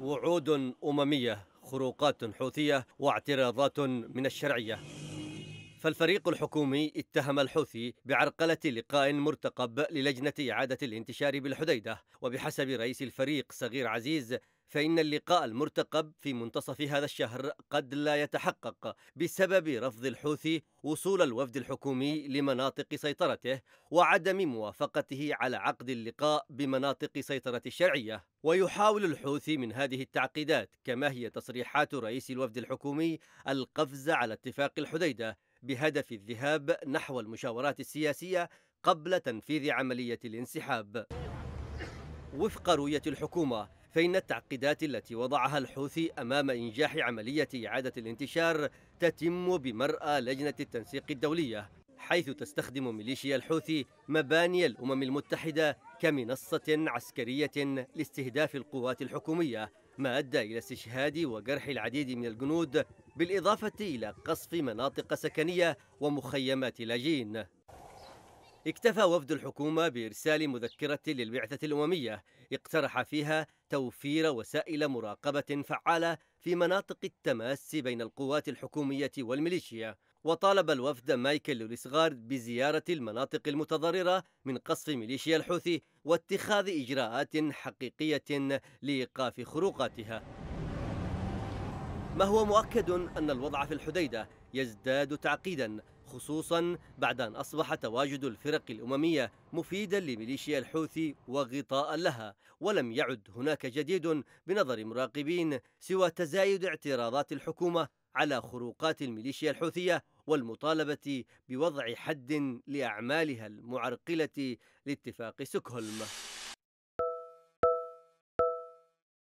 وعود أممية خروقات حوثية واعتراضات من الشرعية فالفريق الحكومي اتهم الحوثي بعرقلة لقاء مرتقب للجنة إعادة الانتشار بالحديدة وبحسب رئيس الفريق صغير عزيز فإن اللقاء المرتقب في منتصف هذا الشهر قد لا يتحقق بسبب رفض الحوثي وصول الوفد الحكومي لمناطق سيطرته وعدم موافقته على عقد اللقاء بمناطق سيطرة الشرعية ويحاول الحوثي من هذه التعقيدات كما هي تصريحات رئيس الوفد الحكومي القفز على اتفاق الحديدة بهدف الذهاب نحو المشاورات السياسية قبل تنفيذ عملية الانسحاب وفق رؤية الحكومة فإن التعقيدات التي وضعها الحوثي أمام إنجاح عملية إعادة الانتشار تتم بمرأى لجنة التنسيق الدولية حيث تستخدم ميليشيا الحوثي مباني الأمم المتحدة كمنصة عسكرية لاستهداف القوات الحكومية ما أدى إلى استشهاد وجرح العديد من الجنود بالإضافة إلى قصف مناطق سكنية ومخيمات لاجئين اكتفى وفد الحكومة بإرسال مذكرة للبعثة الأممية اقترح فيها توفير وسائل مراقبة فعالة في مناطق التماس بين القوات الحكومية والميليشيا وطالب الوفد مايكل لوليسغارد بزيارة المناطق المتضررة من قصف ميليشيا الحوثي واتخاذ إجراءات حقيقية لإيقاف خروقاتها ما هو مؤكد أن الوضع في الحديدة يزداد تعقيدا خصوصا بعد أن أصبح تواجد الفرق الأممية مفيدا لميليشيا الحوثي وغطاء لها ولم يعد هناك جديد بنظر مراقبين سوى تزايد اعتراضات الحكومة على خروقات الميليشيا الحوثية والمطالبة بوضع حد لأعمالها المعرقلة لاتفاق سكهولم